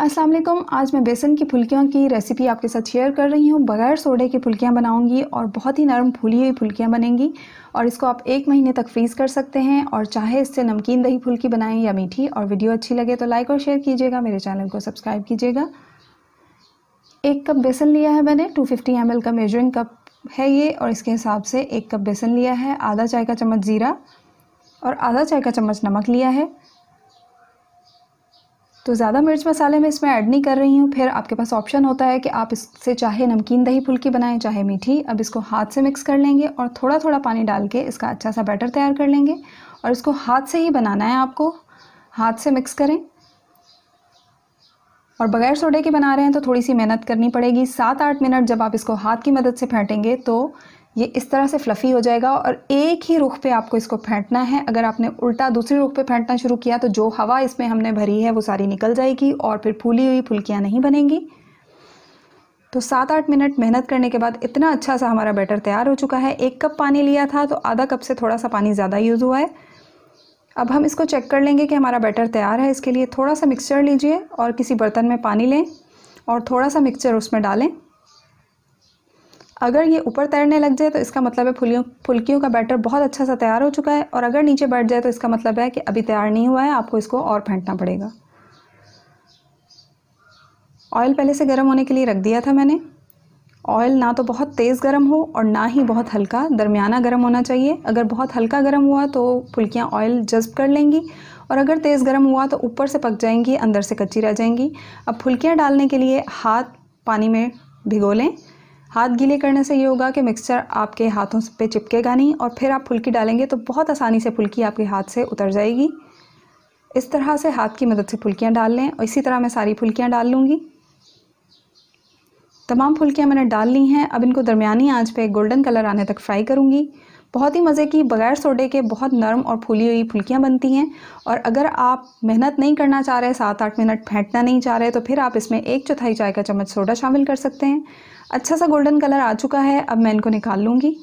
अस्सलाम वालेकुम आज मैं बेसन की फुलकियों की रेसिपी आपके साथ शेयर कर रही हूँ बगैर सोडे की फुलकियाँ बनाऊँगी और बहुत ही नरम फूली हुई फुलकियाँ बनेंगी और इसको आप एक महीने तक फ्रीज़ कर सकते हैं और चाहे इससे नमकीन दही फुलकी बनाएं या मीठी और वीडियो अच्छी लगे तो लाइक और शेयर कीजिएगा मेरे चैनल को सब्सक्राइब कीजिएगा एक कप बेसन लिया है मैंने टू फिफ्टी का मेजरिंग कप है ये और इसके हिसाब से एक कप बेसन लिया है आधा चाय का चम्मच ज़ीरा और आधा चाय का चम्मच नमक लिया है तो ज़्यादा मिर्च मसाले मैं इसमें ऐड नहीं कर रही हूँ फिर आपके पास ऑप्शन होता है कि आप इससे चाहे नमकीन दही फुल्की बनाएं चाहे मीठी अब इसको हाथ से मिक्स कर लेंगे और थोड़ा थोड़ा पानी डाल के इसका अच्छा सा बैटर तैयार कर लेंगे और इसको हाथ से ही बनाना है आपको हाथ से मिक्स करें और बगैर सोडे के बना रहे हैं तो थोड़ी सी मेहनत करनी पड़ेगी सात आठ मिनट जब आप इसको हाथ की मदद से फेंटेंगे तो ये इस तरह से फ्लफ़ी हो जाएगा और एक ही रुख पे आपको इसको फेंटना है अगर आपने उल्टा दूसरे रुख पे फेंटना शुरू किया तो जो हवा इसमें हमने भरी है वो सारी निकल जाएगी और फिर फूली हुई फुलकियाँ नहीं बनेंगी तो सात आठ मिनट मेहनत करने के बाद इतना अच्छा सा हमारा बैटर तैयार हो चुका है एक कप पानी लिया था तो आधा कप से थोड़ा सा पानी ज़्यादा यूज़ हुआ है अब हम इसको चेक कर लेंगे कि हमारा बैटर तैयार है इसके लिए थोड़ा सा मिक्सचर लीजिए और किसी बर्तन में पानी लें और थोड़ा सा मिक्सचर उसमें डालें अगर ये ऊपर तैरने लग जाए तो इसका मतलब है फुलियों फुल्कियों का बैटर बहुत अच्छा सा तैयार हो चुका है और अगर नीचे बैठ जाए तो इसका मतलब है कि अभी तैयार नहीं हुआ है आपको इसको और फेंटना पड़ेगा ऑयल पहले से गर्म होने के लिए रख दिया था मैंने ऑयल ना तो बहुत तेज़ गर्म हो और ना ही बहुत हल्का दरमियाना गर्म होना चाहिए अगर बहुत हल्का गर्म हुआ तो फुल्कियाँ ऑयल जज्ब कर लेंगी और अगर तेज़ गर्म हुआ तो ऊपर से पक जाएंगी अंदर से कच्ची रह जाएंगी अब फुल्कियाँ डालने के लिए हाथ पानी में भिगो लें हाथ गीले करने से ये होगा कि मिक्सचर आपके हाथों पे चिपकेगा नहीं और फिर आप फुल्की डालेंगे तो बहुत आसानी से फुल्की आपके हाथ से उतर जाएगी इस तरह से हाथ की मदद से फुल्कियाँ डाल लें और इसी तरह मैं सारी फुल्कियाँ डाल लूँगी तमाम फुल्कियाँ मैंने डाल ली हैं अब इनको दरमिया आँच पर गोल्डन कलर आने तक फ्राई करूँगी बहुत ही मज़े की बगैर सोडे के बहुत नरम और फूली हुई फुल्कियाँ बनती हैं और अगर आप मेहनत नहीं करना चाह रहे सात आठ मिनट फेंटना नहीं चाह रहे तो फिर आप इसमें एक चौथाई चाय का चम्मच सोडा शामिल कर सकते हैं अच्छा सा गोल्डन कलर आ चुका है अब मैं इनको निकाल लूँगी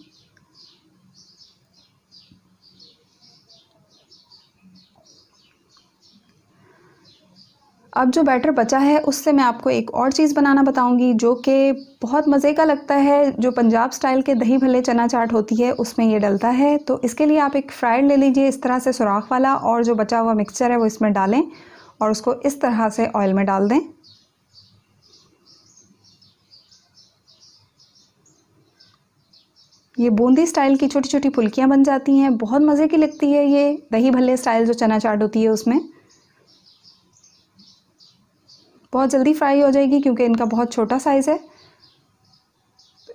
अब जो बैटर बचा है उससे मैं आपको एक और चीज़ बनाना बताऊंगी जो कि बहुत मज़े का लगता है जो पंजाब स्टाइल के दही भले चना चाट होती है उसमें ये डलता है तो इसके लिए आप एक फ्राइड ले लीजिए इस तरह से सुराख वाला और जो बचा हुआ मिक्सचर है वो इसमें डालें और उसको इस तरह से ऑयल में डाल दें ये बूंदी स्टाइल की छोटी छोटी फुल्कियाँ बन जाती हैं बहुत मज़े की लगती है ये दही भल्ले स्टाइल जो चना चाट होती है उसमें बहुत जल्दी फ्राई हो जाएगी क्योंकि इनका बहुत छोटा साइज़ है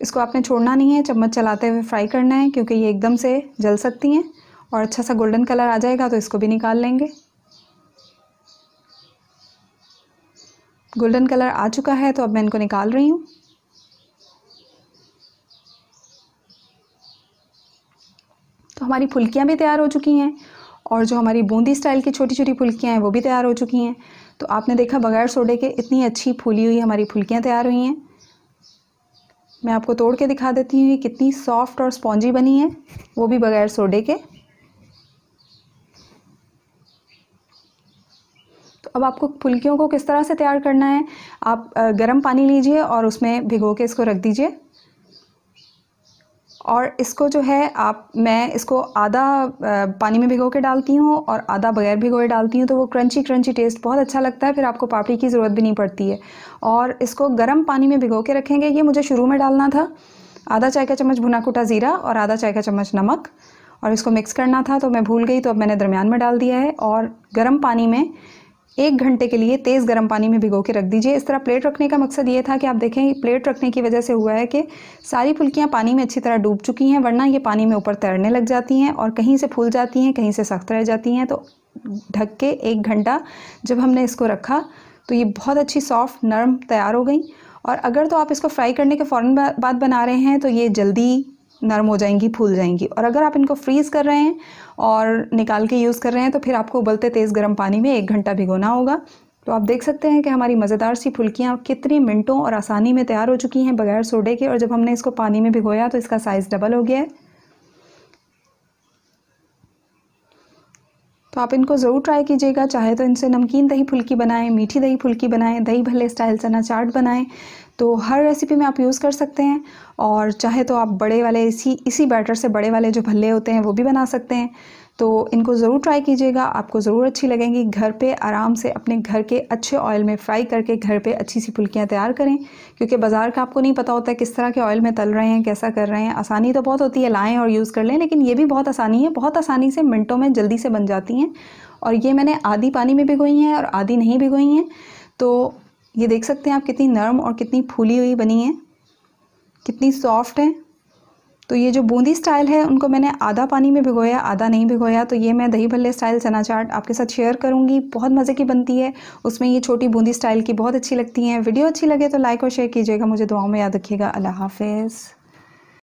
इसको आपने छोड़ना नहीं है चम्मच चलाते हुए फ्राई करना है क्योंकि ये एकदम से जल सकती हैं और अच्छा सा गोल्डन कलर आ जाएगा तो इसको भी निकाल लेंगे गोल्डन कलर आ चुका है तो अब मैं इनको निकाल रही हूँ तो हमारी फुल्कियाँ भी तैयार हो चुकी हैं और जो हमारी बूंदी स्टाइल की छोटी छोटी फुल्कियाँ हैं वो भी तैयार हो चुकी हैं तो आपने देखा बगैर सोडे के इतनी अच्छी फूली हुई हमारी फुल्कियाँ तैयार हुई हैं मैं आपको तोड़ के दिखा देती हूँ ये कितनी सॉफ्ट और स्पॉन्जी बनी है वो भी बगैर सोडे के तो अब आपको फुल्कियों को किस तरह से तैयार करना है आप गर्म पानी लीजिए और उसमें भिगो के इसको रख दीजिए और इसको जो है आप मैं इसको आधा पानी में भिगो के डालती हूँ और आधा बगैर भिगोए डालती हूँ तो वो क्रंची क्रंची टेस्ट बहुत अच्छा लगता है फिर आपको पापड़ी की ज़रूरत भी नहीं पड़ती है और इसको गर्म पानी में भिगो के रखेंगे ये मुझे शुरू में डालना था आधा चाय का चम्मच भुना कुटा ज़ीरा और आधा चाय का चम्मच नमक और इसको मिक्स करना था तो मैं भूल गई तो अब मैंने दरमियान में डाल दिया है और गर्म पानी में एक घंटे के लिए तेज़ गर्म पानी में भिगो के रख दीजिए इस तरह प्लेट रखने का मकसद ये था कि आप देखें प्लेट रखने की वजह से हुआ है कि सारी फुल्कियाँ पानी में अच्छी तरह डूब चुकी हैं वरना ये पानी में ऊपर तैरने लग जाती हैं और कहीं से फूल जाती हैं कहीं से सख्त रह जाती हैं तो ढक के एक घंटा जब हमने इसको रखा तो ये बहुत अच्छी सॉफ्ट नरम तैयार हो गई और अगर तो आप इसको फ्राई करने के फ़ौर बाद बना रहे हैं तो ये जल्दी नरम हो जाएंगी फूल जाएंगी और अगर आप इनको फ्रीज़ कर रहे हैं और निकाल के यूज़ कर रहे हैं तो फिर आपको उबलते तेज़ गर्म पानी में एक घंटा भिगोना होगा तो आप देख सकते हैं कि हमारी मज़ेदार सी फुल्कियाँ कितनी मिनटों और आसानी में तैयार हो चुकी हैं बगैर सोडे के और जब हमने इसको पानी में भिगोया तो इसका साइज़ डबल हो गया है तो आप इनको ज़रूर ट्राई कीजिएगा चाहे तो इनसे नमकीन दही फुल्की बनाएं मीठी दही फुल्की बनाएं दही भले स्टाइल चना चाट बनाएं तो हर रेसिपी में आप यूज़ कर सकते हैं और चाहे तो आप बड़े वाले इसी इसी बैटर से बड़े वाले जो भल्ले होते हैं वो भी बना सकते हैं तो इनको ज़रूर ट्राई कीजिएगा आपको ज़रूर अच्छी लगेंगी घर पे आराम से अपने घर के अच्छे ऑयल में फ्राई करके घर पे अच्छी सी फुल्कियाँ तैयार करें क्योंकि बाज़ार का आपको नहीं पता होता किस तरह के ऑयल में तल रहे हैं कैसा कर रहे हैं आसानी तो बहुत होती है लाएँ और यूज़ कर लें लेकिन ये भी बहुत आसानी है बहुत आसानी से मिनटों में जल्दी से बन जाती हैं और ये मैंने आधी पानी में भिगोई हैं और आधी नहीं भिगोई हैं तो ये देख सकते हैं आप कितनी नरम और कितनी फूली हुई बनी है कितनी सॉफ्ट है तो ये जो बूंदी स्टाइल है उनको मैंने आधा पानी में भिगोया आधा नहीं भिगोया तो ये मैं दही भल्ले स्टाइल चना चाट आपके साथ शेयर करूँगी बहुत मज़े की बनती है उसमें ये छोटी बूंदी स्टाइल की बहुत अच्छी लगती हैं वीडियो अच्छी लगे तो लाइक और शेयर कीजिएगा मुझे दुआओं में याद रखिएगा अल्लाह हाफिज़